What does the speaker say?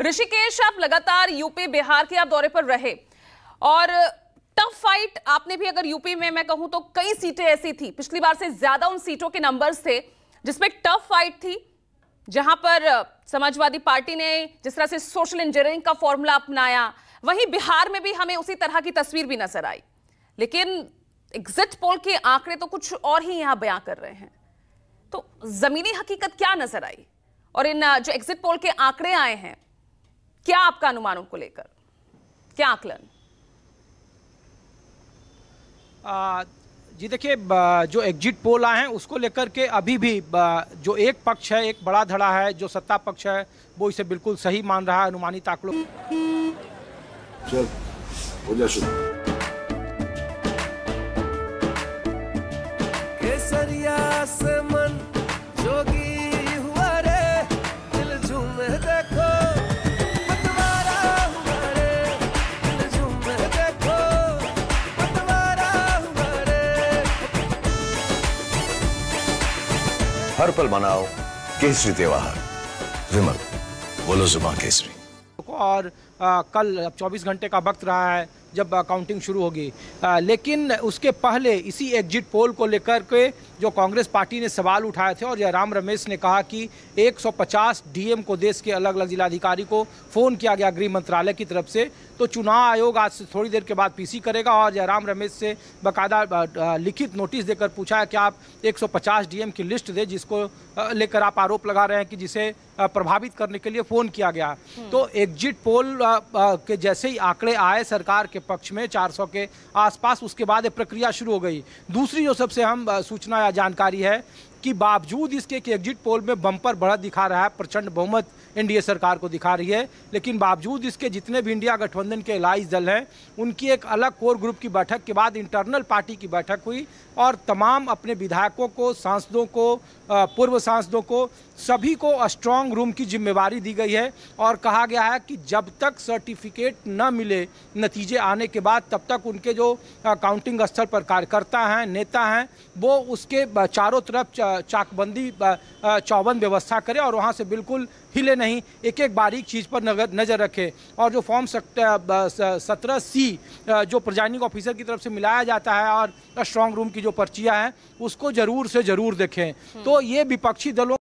ऋषिकेश आप लगातार यूपी बिहार के आप दौरे पर रहे और टफ फाइट आपने भी अगर यूपी में मैं कहूं तो कई सीटें ऐसी थी पिछली बार से ज्यादा उन सीटों के नंबर्स थे जिसमें टफ फाइट थी जहां पर समाजवादी पार्टी ने जिस तरह से सोशल इंजीनियरिंग का फॉर्मूला अपनाया वहीं बिहार में भी हमें उसी तरह की तस्वीर भी नजर आई लेकिन एग्जिट पोल के आंकड़े तो कुछ और ही यहां बयां कर रहे हैं तो जमीनी हकीकत क्या नजर आई और इन जो एग्जिट पोल के आंकड़े आए हैं क्या आपका अनुमान उनको लेकर क्या आकलन जी देखिए जो एग्जिट पोल आए हैं उसको लेकर के अभी भी जो एक पक्ष है एक बड़ा धड़ा है जो सत्ता पक्ष है वो इसे बिल्कुल सही मान रहा है अनुमानित आंकड़ों केसरिया हर पल मनाओ केसरी त्योहार विमल बोलो जुबा केसरी और आ, कल 24 घंटे का वक्त रहा है जब काउंटिंग शुरू होगी लेकिन उसके पहले इसी एग्जिट पोल को लेकर के जो कांग्रेस पार्टी ने सवाल उठाए थे और जयराम रमेश ने कहा कि 150 डीएम को देश के अलग अलग जिलाधिकारी को फ़ोन किया गया गृह मंत्रालय की तरफ से तो चुनाव आयोग आज से थोड़ी देर के बाद पीसी करेगा और जयराम रमेश से बाकायदा लिखित नोटिस देकर पूछा है कि आप एक डीएम की लिस्ट दें जिसको लेकर आप आरोप लगा रहे हैं कि जिसे प्रभावित करने के लिए फ़ोन किया गया हम्म। तो एग्जिट पोल के जैसे ही आंकड़े आए सरकार के पक्ष में चार के आसपास उसके बाद प्रक्रिया शुरू हो गई दूसरी जो सबसे हम सूचना या जानकारी है कि बावजूद इसके कि एग्जिट पोल में बम्पर बढ़त दिखा रहा है प्रचंड बहुमत एनडीए सरकार को दिखा रही है लेकिन बावजूद इसके जितने भी इंडिया गठबंधन के एलाइज दल हैं उनकी एक अलग कोर ग्रुप की बैठक के बाद इंटरनल पार्टी की बैठक हुई और तमाम अपने विधायकों को सांसदों को पूर्व सांसदों को सभी को स्ट्रांग रूम की जिम्मेवारी दी गई है और कहा गया है कि जब तक सर्टिफिकेट न मिले नतीजे आने के बाद तब तक उनके जो काउंटिंग स्थल पर कार्यकर्ता हैं नेता हैं वो उसके चारों तरफ चाकबंदी चौबंद व्यवस्था करें और वहाँ से बिल्कुल हिले नहीं एक एक बारीक चीज़ पर नज़र रखे और जो फॉर्म सत्रह सी जो प्रजाइनिंग ऑफिसर की तरफ से मिलाया जाता है और स्ट्रांग रूम की जो पर्चियाँ हैं उसको ज़रूर से ज़रूर देखें तो ये विपक्षी दलों